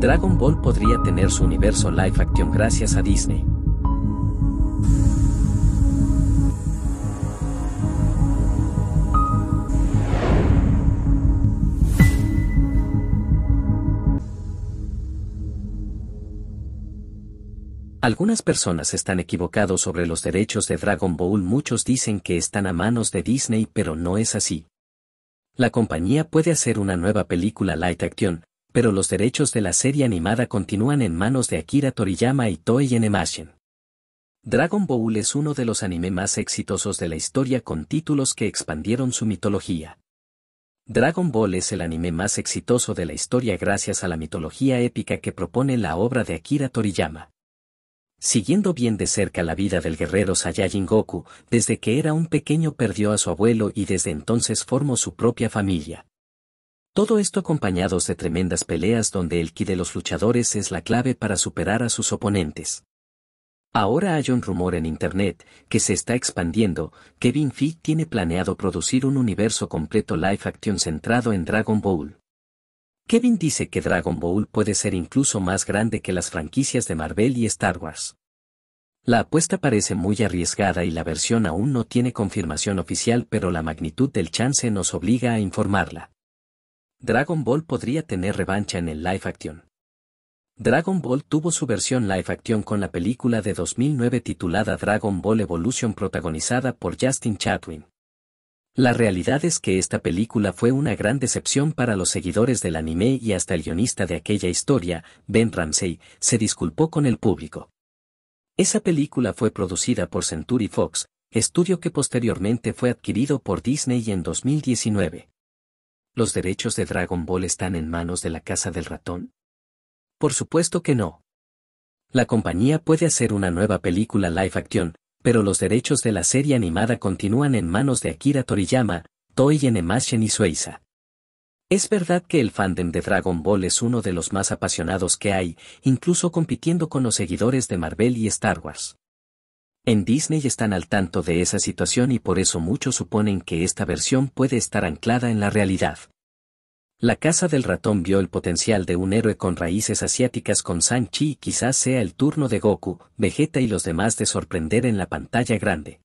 Dragon Ball podría tener su universo live action gracias a Disney. Algunas personas están equivocados sobre los derechos de Dragon Ball, muchos dicen que están a manos de Disney, pero no es así. La compañía puede hacer una nueva película light action, pero los derechos de la serie animada continúan en manos de Akira Toriyama y Toei Animation. Dragon Ball es uno de los anime más exitosos de la historia con títulos que expandieron su mitología. Dragon Ball es el anime más exitoso de la historia gracias a la mitología épica que propone la obra de Akira Toriyama. Siguiendo bien de cerca la vida del guerrero Saiyajin Goku, desde que era un pequeño perdió a su abuelo y desde entonces formó su propia familia. Todo esto acompañados de tremendas peleas donde el ki de los luchadores es la clave para superar a sus oponentes. Ahora hay un rumor en Internet, que se está expandiendo, Kevin Vin tiene planeado producir un universo completo live action centrado en Dragon Ball. Kevin dice que Dragon Ball puede ser incluso más grande que las franquicias de Marvel y Star Wars. La apuesta parece muy arriesgada y la versión aún no tiene confirmación oficial pero la magnitud del chance nos obliga a informarla. Dragon Ball podría tener revancha en el live action. Dragon Ball tuvo su versión live action con la película de 2009 titulada Dragon Ball Evolution protagonizada por Justin Chatwin. La realidad es que esta película fue una gran decepción para los seguidores del anime y hasta el guionista de aquella historia, Ben Ramsey, se disculpó con el público. Esa película fue producida por Century Fox, estudio que posteriormente fue adquirido por Disney en 2019. ¿Los derechos de Dragon Ball están en manos de la Casa del Ratón? Por supuesto que no. La compañía puede hacer una nueva película live action, pero los derechos de la serie animada continúan en manos de Akira Toriyama, Toei y Suiza. Es verdad que el fandom de Dragon Ball es uno de los más apasionados que hay, incluso compitiendo con los seguidores de Marvel y Star Wars. En Disney están al tanto de esa situación y por eso muchos suponen que esta versión puede estar anclada en la realidad. La Casa del Ratón vio el potencial de un héroe con raíces asiáticas con Sanchi y quizás sea el turno de Goku, Vegeta y los demás de sorprender en la pantalla grande.